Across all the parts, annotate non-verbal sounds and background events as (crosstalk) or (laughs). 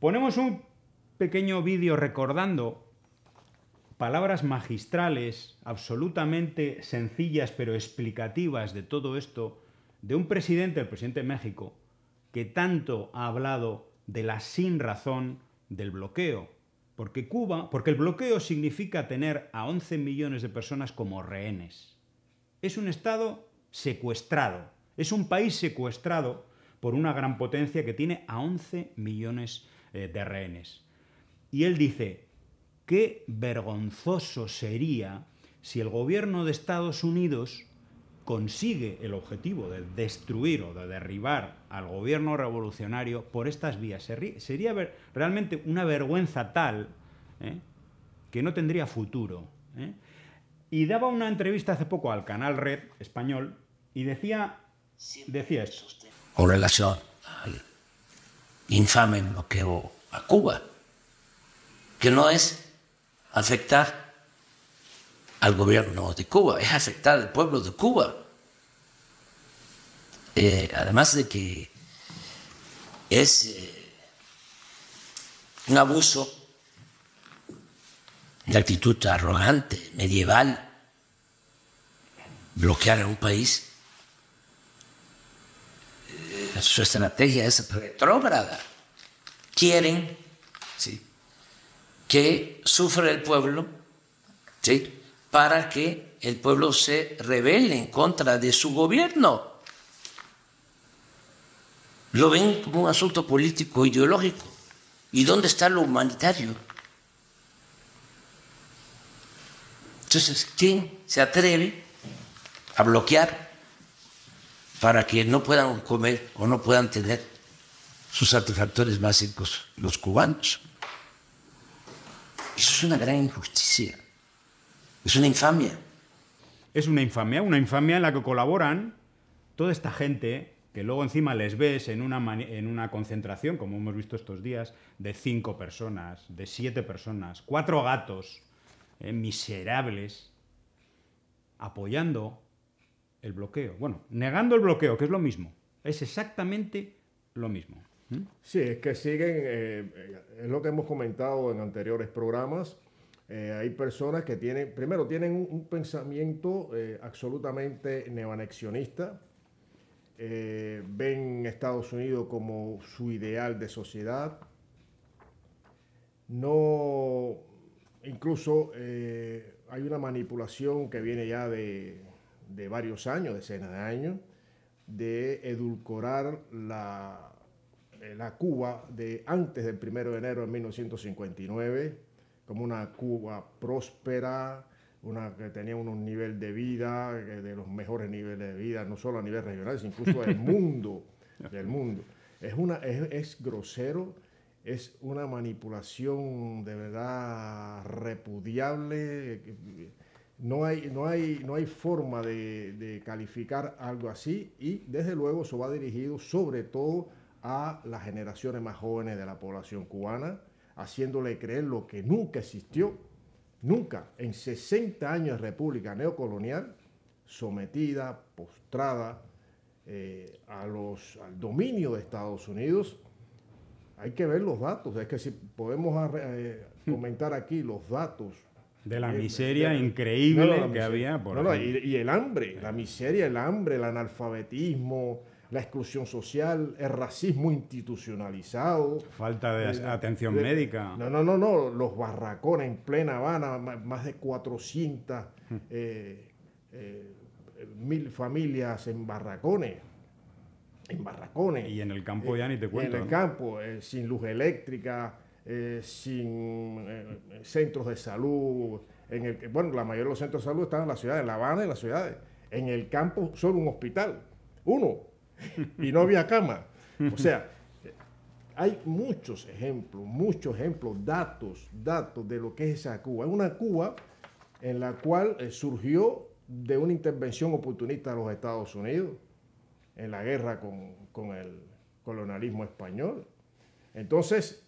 Ponemos un pequeño vídeo recordando palabras magistrales, absolutamente sencillas pero explicativas de todo esto, de un presidente, el presidente de México, que tanto ha hablado de la sin razón del bloqueo. Porque Cuba, porque el bloqueo significa tener a 11 millones de personas como rehenes. Es un Estado secuestrado, es un país secuestrado por una gran potencia que tiene a 11 millones de eh, de rehenes. Y él dice, qué vergonzoso sería si el gobierno de Estados Unidos consigue el objetivo de destruir o de derribar al gobierno revolucionario por estas vías. Sería realmente una vergüenza tal ¿eh? que no tendría futuro. ¿eh? Y daba una entrevista hace poco al canal Red español y decía, decía esto. relación infame bloqueo a Cuba, que no es afectar al gobierno de Cuba, es afectar al pueblo de Cuba. Eh, además de que es eh, un abuso de actitud arrogante, medieval, bloquear a un país su estrategia es retrógrada. Quieren que sufra el pueblo para que el pueblo se rebele en contra de su gobierno. Lo ven como un asunto político ideológico. ¿Y dónde está lo humanitario? Entonces, ¿quién se atreve a bloquear para que no puedan comer o no puedan tener sus satisfactores básicos los cubanos. Eso es una gran injusticia, es una infamia. Es una infamia, una infamia en la que colaboran toda esta gente que luego encima les ves en una, en una concentración, como hemos visto estos días, de cinco personas, de siete personas, cuatro gatos eh, miserables, apoyando el bloqueo. Bueno, negando el bloqueo, que es lo mismo. Es exactamente lo mismo. ¿Mm? Sí, es que siguen, eh, es lo que hemos comentado en anteriores programas. Eh, hay personas que tienen, primero, tienen un, pensamiento eh, absolutamente neoanexionista. ven Estados Unidos como su ideal de sociedad. No, incluso hay una manipulación que viene ya de, de varios años, decenas de años, de edulcorar la, eh, la Cuba de antes del 1 de enero de 1959 como una Cuba próspera, una que tenía unos nivel de vida, eh, de los mejores niveles de vida, no solo a nivel regional, sino incluso del (laughs) mundo, del mundo. Es, una, es grosero, es una manipulación de verdad repudiable eh, no hay, no hay, no hay forma de, calificar algo así y desde luego eso va dirigido sobre todo a las generaciones más jóvenes de la población cubana, haciéndole creer lo que nunca existió, nunca en 60 años de república neocolonial, sometida, postrada eh, a los, al dominio de Estados Unidos. Hay que ver los datos, es que si podemos eh, hmm. comentar aquí los datos de la eh, miseria increíble que había por y, el hambre, la miseria, el hambre, el analfabetismo, la exclusión social, el racismo institucionalizado. Falta de eh, atención médica. No, no, no, no, los barracones en plena Habana, más de 400 hmm. eh, mil familias en barracones. En barracones. Y en el campo ya ni te cuento. En el campo, sin luz eléctrica, eh, sin eh, centros de salud. bueno, la mayoría de los centros de salud están en la ciudad, en La Habana y en las ciudades. En el campo solo un hospital, uno, (laughs) y no había cama. O sea, hay muchos ejemplos, muchos ejemplos, datos, datos de lo que es esa Cuba. Es una Cuba en la cual eh, surgió de una intervención oportunista de los Estados Unidos en la guerra con, con el colonialismo español. Entonces,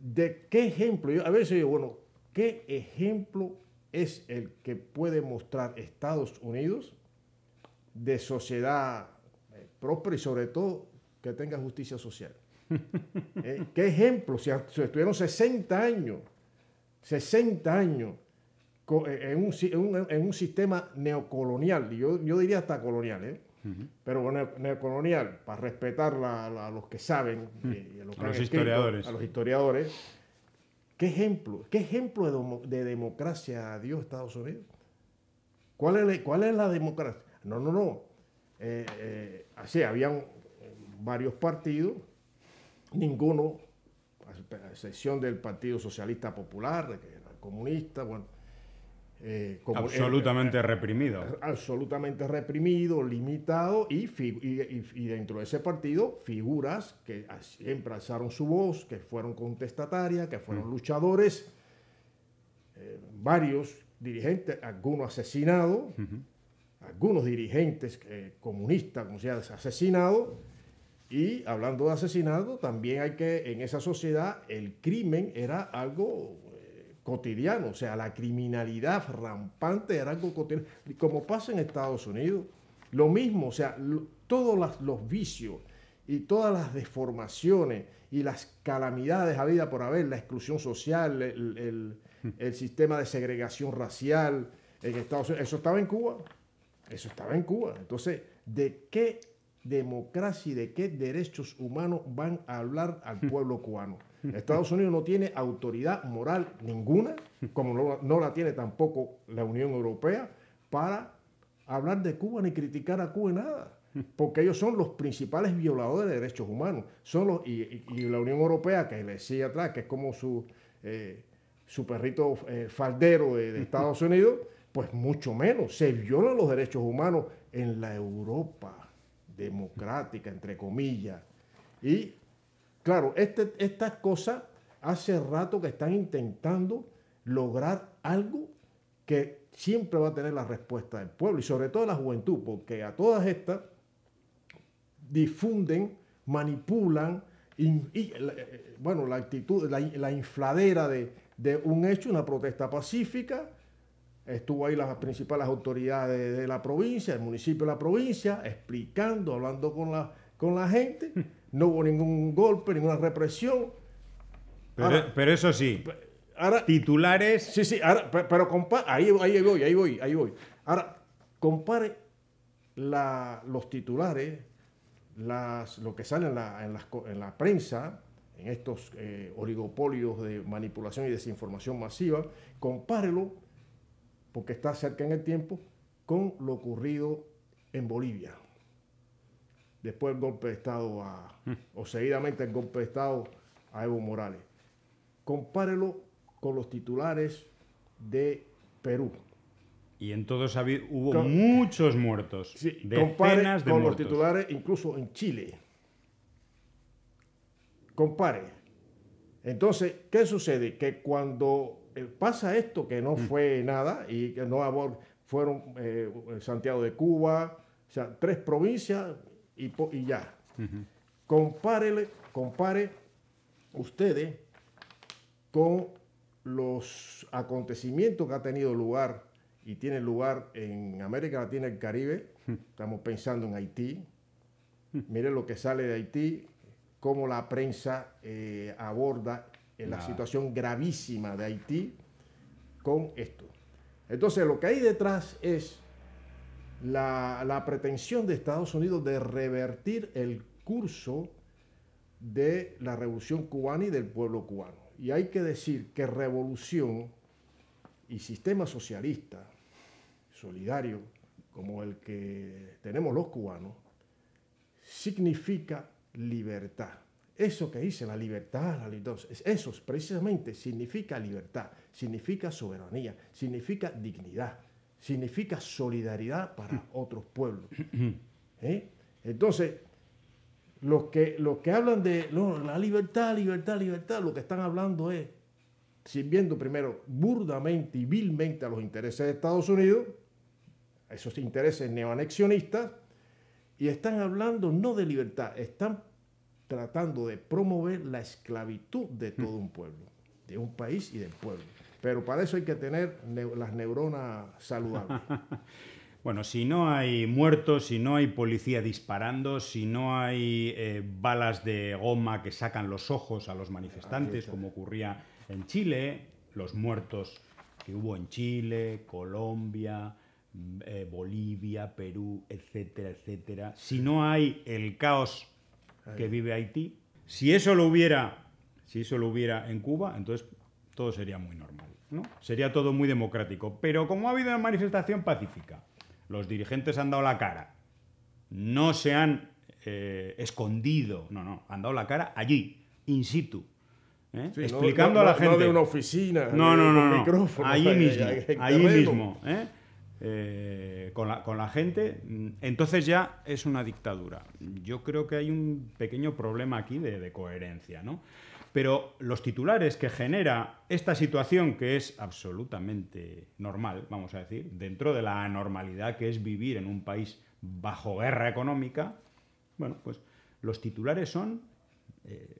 de qué ejemplo, a veces digo, bueno, ¿qué ejemplo es el que puede mostrar Estados Unidos de sociedad eh, próspera y sobre todo que tenga justicia social? (laughs) Eh, ¿Qué ejemplo? Si, si estuvieron 60 años, 60 años eh, en un, en un, sistema neocolonial, yo, yo diría hasta colonial, ¿eh? pero neocolonial, para respetar a los que saben, eh, a, los, historiadores. a los historiadores, ¿qué ejemplo, qué ejemplo de, democracia dio Estados Unidos? ¿Cuál es, la, ¿Cuál es la democracia? No, no, no. así, habían varios partidos, ninguno, a excepción del Partido Socialista Popular, que era comunista, bueno eh, absolutamente eh, eh, reprimido. Absolutamente reprimido, limitado y, dentro de ese partido figuras que siempre alzaron su voz, que fueron contestatarias, que fueron mm. luchadores, varios dirigentes, algunos asesinados, algunos dirigentes comunistas, como se llama, asesinados. Y hablando de asesinado también hay que, en esa sociedad, el crimen era algo cotidiano, o sea, la criminalidad rampante era algo cotidiano, como pasa en Estados Unidos. Lo mismo, o sea, todos los vicios y todas las deformaciones y las calamidades habidas por haber, la exclusión social, el, hmm. el sistema de segregación racial en Estados Unidos, eso estaba en Cuba, eso estaba en Cuba. Entonces, ¿de qué democracia y de qué derechos humanos van a hablar al pueblo cubano. Estados Unidos no tiene autoridad moral ninguna, como no, la tiene tampoco la Unión Europea, para hablar de Cuba ni criticar a Cuba en nada porque ellos son los principales violadores de derechos humanos. y, la Unión Europea, que le sigue atrás, que es como su, eh, su perrito eh, faldero de, Estados (laughs) Unidos, pues mucho menos. Se violan los derechos humanos en la Europa democrática, entre comillas. Y claro, este, estas cosas hace rato que están intentando lograr algo que siempre va a tener la respuesta del pueblo y sobre todo la juventud, porque a todas estas difunden, manipulan, y, eh, eh, bueno, la actitud, la, infladera de un hecho, una protesta pacífica, estuvo ahí las principales autoridades de, la provincia, del municipio de la provincia, explicando, hablando con la, con la gente. (laughs) No hubo ningún golpe, ninguna represión. Pero, eso sí, titulares. Sí, sí, ahora, pero compa ahí, voy, ahí voy, ahí voy. Ahora, compare los titulares, lo que sale en la, prensa, en estos eh, oligopolios de manipulación y desinformación masiva, compárelo porque está cerca en el tiempo, con lo ocurrido en Bolivia. Después del golpe de Estado a, hmm. o seguidamente el golpe de Estado a Evo Morales. Compárelo con los titulares de Perú. Y en todos hubo muchos muertos. Sí, decenas de con los titulares, incluso en Chile. Compare. Entonces, ¿qué sucede? Que cuando eh, pasa esto que no mm. fue nada y que no fueron eh, Santiago de Cuba, o sea, tres provincias y, ya. compare ustedes con los acontecimientos que ha tenido lugar y tiene lugar en América Latina y el Caribe. Mm. Estamos pensando en Haití. Mm. Mire lo que sale de Haití, cómo la prensa eh, aborda en la situación gravísima de Haití con esto. Entonces, lo que hay detrás es la, la pretensión de Estados Unidos de revertir el curso de la revolución cubana y del pueblo cubano. Y hay que decir que revolución y sistema socialista, solidario, como el que tenemos los cubanos, significa libertad. Eso que dice la libertad, eso precisamente significa libertad, significa soberanía, significa dignidad, significa solidaridad para mm. otros pueblos. Mm, mm. Entonces, los que, que hablan de la libertad, libertad, libertad, lo que están hablando es sirviendo primero burdamente y vilmente a los intereses de Estados Unidos, a esos intereses neoanexionistas, y están hablando no de libertad, están tratando de promover la esclavitud de todo un pueblo, de un país y del pueblo. Pero para eso hay que tener las neuronas saludables. (laughs) Bueno, si no hay muertos, si no hay policía disparando, si no hay eh, balas de goma que sacan los ojos a los manifestantes, como ocurría en Chile, los muertos que hubo en Chile, Colombia, eh, Bolivia, Perú, etcétera, etcétera. Si no hay el caos que vive Haití. Si eso lo hubiera, si eso lo hubiera en Cuba, entonces todo sería muy normal, ¿no? Sería todo muy democrático. Pero como ha habido una manifestación pacífica, los dirigentes han dado la cara, no se han eh, escondido, no, no, han dado la cara allí, in situ, ¿eh? explicando a la gente. No de una oficina, no, no, no, no. Allí (laughs) mismo, allí mismo. ¿eh? Eh, con, la, gente, mm, entonces ya es una dictadura. Yo creo que hay un pequeño problema aquí de, coherencia, ¿no? Pero los titulares que genera esta situación, que es absolutamente normal, vamos a decir, dentro de la anormalidad que es vivir en un país bajo guerra económica, bueno, pues los titulares son eh,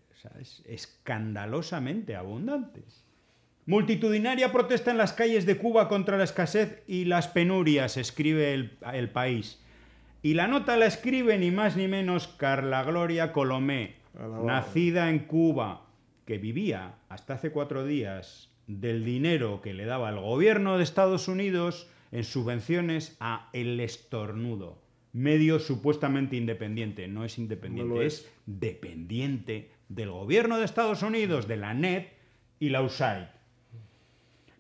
escandalosamente abundantes. Multitudinaria protesta en las calles de Cuba contra la escasez y las penurias, escribe el, país. Y la nota la escribe ni más ni menos Carla Gloria Colomé, nacida en Cuba, que vivía hasta hace cuatro días del dinero que le daba el gobierno de Estados Unidos en subvenciones a El Estornudo, medio supuestamente independiente. No es independiente, es. dependiente del gobierno de Estados Unidos, de la NET y la USAID.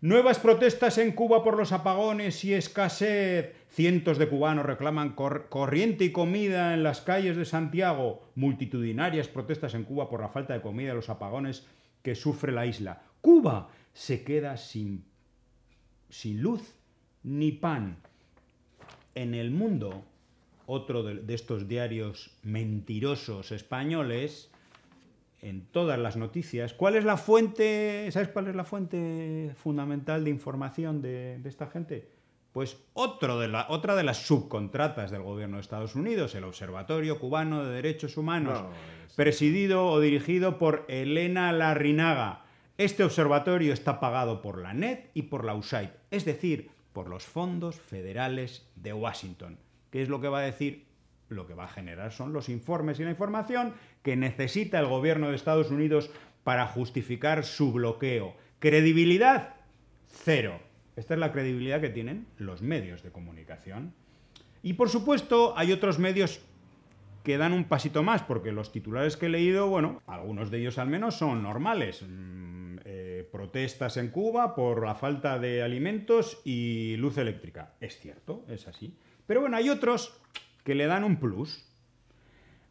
Nuevas protestas en Cuba por los apagones y escasez. Cientos de cubanos reclaman corriente y comida en las calles de Santiago. Multitudinarias protestas en Cuba por la falta de comida y los apagones que sufre la isla. Cuba se queda sin, luz ni pan. En el mundo, otro de estos diarios mentirosos españoles, en todas las noticias. ¿Cuál es la fuente, sabes cuál es la fuente fundamental de información de, esta gente? Pues otra de las subcontratas del gobierno de Estados Unidos, el Observatorio Cubano de Derechos Humanos, presidido o dirigido por Elena Larrinaga. Este observatorio está pagado por la NET y por la USAID, es decir, por los fondos federales de Washington. ¿Qué es lo que va a decir lo que va a generar son los informes y la información que necesita el gobierno de Estados Unidos para justificar su bloqueo. Credibilidad, cero. Esta es la credibilidad que tienen los medios de comunicación. Y por supuesto hay otros medios que dan un pasito más, porque los titulares que he leído, bueno, algunos de ellos al menos son normales. Mm, eh, protestas en Cuba por la falta de alimentos y luz eléctrica. Es cierto, es así. Pero bueno, hay otros que le dan un plus.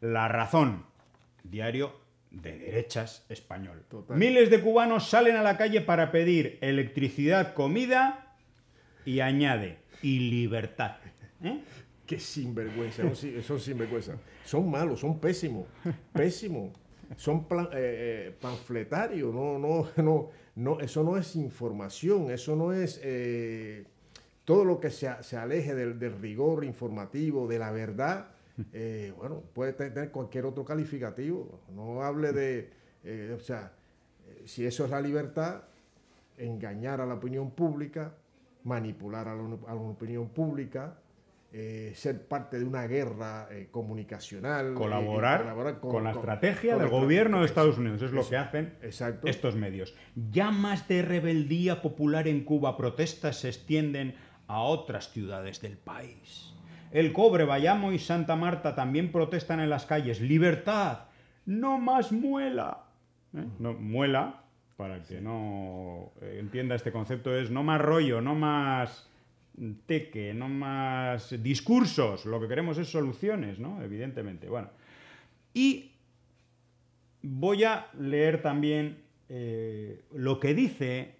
La razón, diario de derechas español. Miles de cubanos salen a la calle para pedir electricidad, comida y añade, y libertad. ¿eh? Qué sinvergüenza, son sinvergüenza. Son malos, son pésimos, pésimos. Son eh, eh, panfletarios, no, no, no, no, eso no es información, eso no es todo lo que se, se aleje del, rigor informativo, de la verdad, (laughs) eh, bueno, puede tener cualquier otro calificativo. No hable de, eh, o sea, eh, si eso es la libertad, engañar a la opinión pública, manipular a la, opinión pública, ser parte de una guerra comunicacional. Colaborar, con, la estrategia del gobierno de Estados Unidos. Es lo que hacen estos medios. Llamas de rebeldía popular en Cuba, protestas se extienden a otras ciudades del país. El cobre Bayamo y Santa Marta también protestan en las calles. ¡Libertad! ¡No más muela! ¿Eh? No, muela, para que no eh, entienda este concepto, es no más rollo, no más teque, no más discursos. Lo que queremos es soluciones, ¿no? Evidentemente. Bueno. Y voy a leer también eh, lo que dice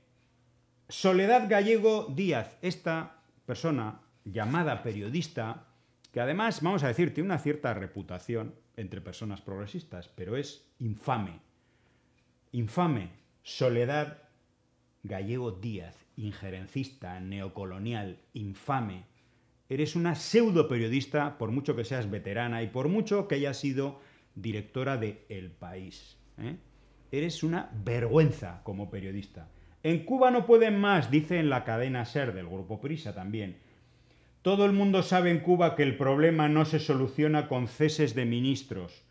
Soledad Gallego Díaz, esta persona llamada periodista, que además, vamos a decir, tiene una cierta reputación entre personas progresistas, pero es infame. Infame. Soledad Gallego Díaz, injerencista, neocolonial, infame. Eres una pseudo periodista, por mucho que seas veterana y por mucho que hayas sido directora de El País. ¿eh? Eres una vergüenza como periodista. En Cuba no pueden más, dice en la cadena SER del grupo Prisa también. Todo el mundo sabe en Cuba que el problema no se soluciona con ceses de ministros,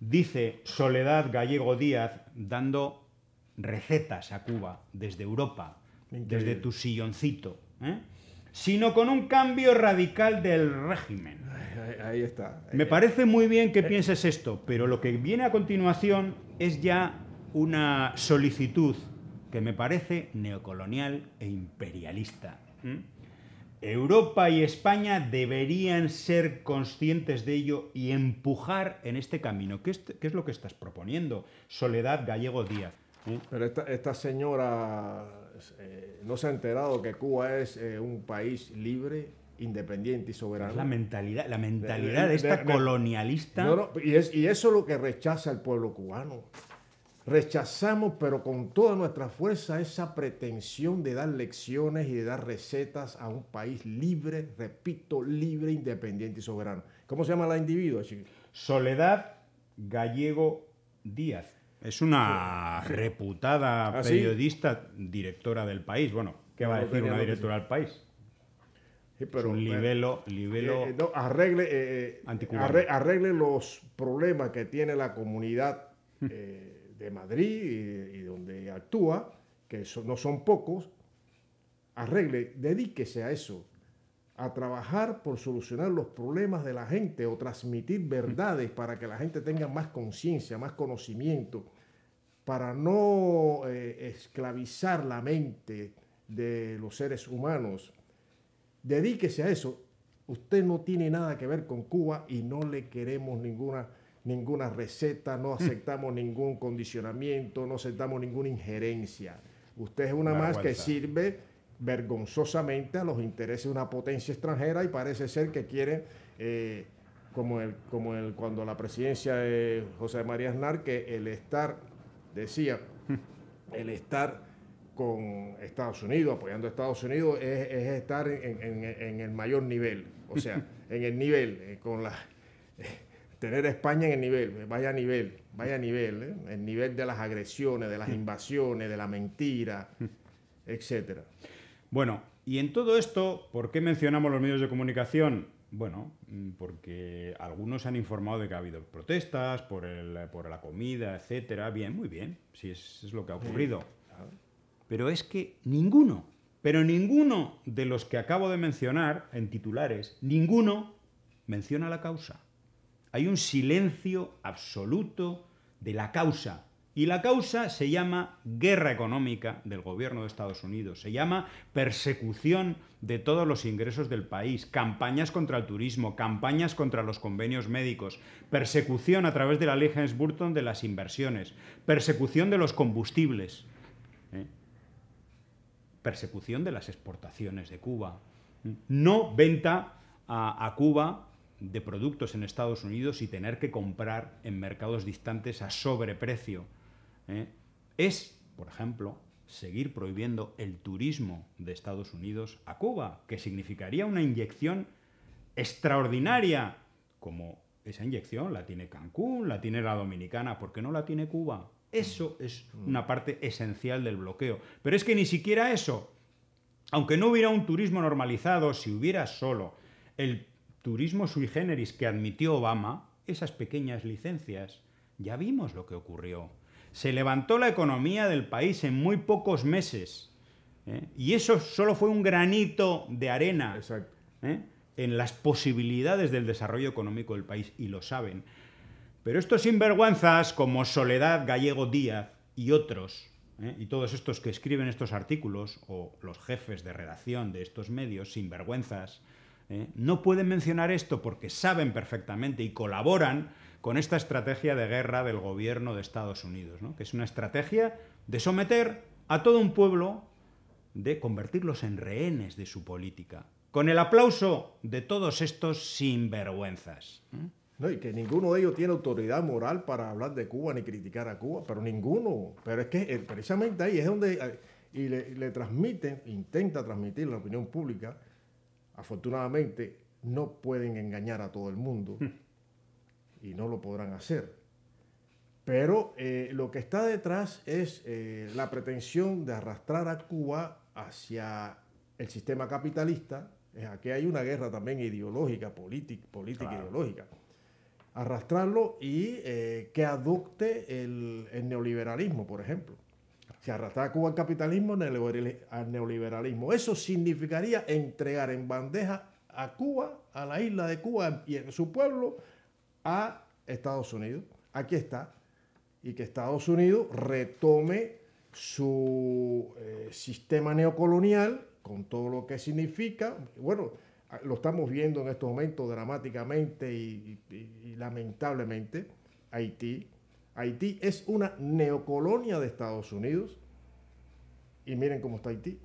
dice Soledad Gallego Díaz dando recetas a Cuba desde Europa, desde tu silloncito, ¿eh? sino con un cambio radical del régimen. está. Me parece muy bien que eh. pienses esto, pero lo que viene a continuación es ya una solicitud que me parece neocolonial e imperialista. ¿Mm? Europa y España deberían ser conscientes de ello y empujar en este camino. ¿Qué es, lo que estás proponiendo, Soledad Gallego Díaz? ¿Mm? Pero esta, señora eh, no se ha enterado que Cuba es eh, un país libre, independiente y soberano. la mentalidad, la mentalidad de, esta colonialista. y, y eso es lo que rechaza el pueblo cubano. Rechazamos, pero con toda nuestra fuerza, esa pretensión de dar lecciones y de dar recetas a un país libre, repito, libre, independiente y soberano. ¿Cómo se llama la individua, Soledad Gallego Díaz. Es una reputada ¿Ah, periodista, directora del país. Bueno, ¿qué va a decir una directora del país? un libelo, libelo arregle, los problemas que tiene la comunidad (laughs) eh, de Madrid y, donde actúa, que no son pocos, arregle, dedíquese a eso, a trabajar por solucionar los problemas de la gente o transmitir verdades para que la gente tenga más conciencia, más conocimiento, para no eh, esclavizar la mente de los seres humanos. Dedíquese a eso. Usted no tiene nada que ver con Cuba y no le queremos ninguna ninguna receta, no mm. aceptamos ningún condicionamiento, no aceptamos ninguna injerencia. Usted es una, más que sirve vergonzosamente a los intereses de una potencia extranjera y parece ser que quiere eh, como, el, como el, cuando la presidencia de José María Aznar, que el estar, decía, mm. el estar con Estados Unidos, apoyando a Estados Unidos, es, estar en, el mayor nivel, o sea, (laughs) en el nivel, eh, con la... Eh, tener a España en el nivel, vaya nivel, vaya nivel, ¿eh? el nivel de las agresiones, de las mm. invasiones, de la mentira, mm. etcétera. Bueno, y en todo esto, ¿por qué mencionamos los medios de comunicación? Bueno, mm, porque algunos han informado de que ha habido protestas por, el, por la comida, etcétera. Bien, muy bien, si es lo que ha ocurrido. Pero es que ninguno, pero ninguno de los que acabo de mencionar en titulares, ninguno menciona la causa hay un silencio absoluto de la causa. Y la causa se llama guerra económica del gobierno de Estados Unidos, se llama persecución de todos los ingresos del país, campañas contra el turismo, campañas contra los convenios médicos, persecución a través de la ley Burton de las inversiones, persecución de los combustibles, ¿eh? persecución de las exportaciones de Cuba, ¿eh? no venta a Cuba de productos en Estados Unidos y tener que comprar en mercados distantes a sobreprecio. ¿eh? Es, por ejemplo, seguir prohibiendo el turismo de Estados Unidos a Cuba, que significaría una inyección extraordinaria, como esa inyección la tiene Cancún, la tiene la Dominicana, ¿por qué no la tiene Cuba? Eso mm. es mm. una parte esencial del bloqueo. Pero es que ni siquiera eso, aunque no hubiera un turismo normalizado, si hubiera solo el turismo sui generis que admitió Obama, esas pequeñas licencias, ya vimos lo que ocurrió. Se levantó la economía del país en muy pocos meses. ¿eh? Y eso solo fue un granito de arena ¿eh? en las posibilidades del desarrollo económico del país, y lo saben. Pero estos sinvergüenzas, como Soledad Gallego Díaz y otros, ¿eh? y todos estos que escriben estos artículos, o los jefes de redacción de estos medios, sinvergüenzas, ¿eh? no pueden mencionar esto porque saben perfectamente y colaboran con esta estrategia de guerra del gobierno de Estados Unidos, que es una estrategia de someter a todo un pueblo, de convertirlos en rehenes de su política, con el aplauso de todos estos sinvergüenzas. ¿eh? No, y que ninguno de ellos tiene autoridad moral para hablar de Cuba ni criticar a Cuba, pero ninguno. Pero es que eh, precisamente ahí es donde... Y le, le transmiten, intenta transmitir la opinión pública, Afortunadamente, no pueden engañar a todo el mundo hmm. y no lo podrán hacer. Pero eh, lo que está detrás es eh, la pretensión de arrastrar a Cuba hacia el sistema capitalista. Aquí hay una guerra también ideológica, política, ideológica. Arrastrarlo y eh, que adopte el neoliberalismo, por ejemplo. Que arrastrar a Cuba al capitalismo, al neoliberalismo. Eso significaría entregar en bandeja a Cuba, a la isla de Cuba y en su pueblo, a Estados Unidos. Aquí está. Y que Estados Unidos retome su eh, sistema neocolonial con todo lo que significa. Bueno, lo estamos viendo en estos momentos dramáticamente y lamentablemente. Haití, Haití es una neocolonia de Estados Unidos. Y miren cómo está Haití.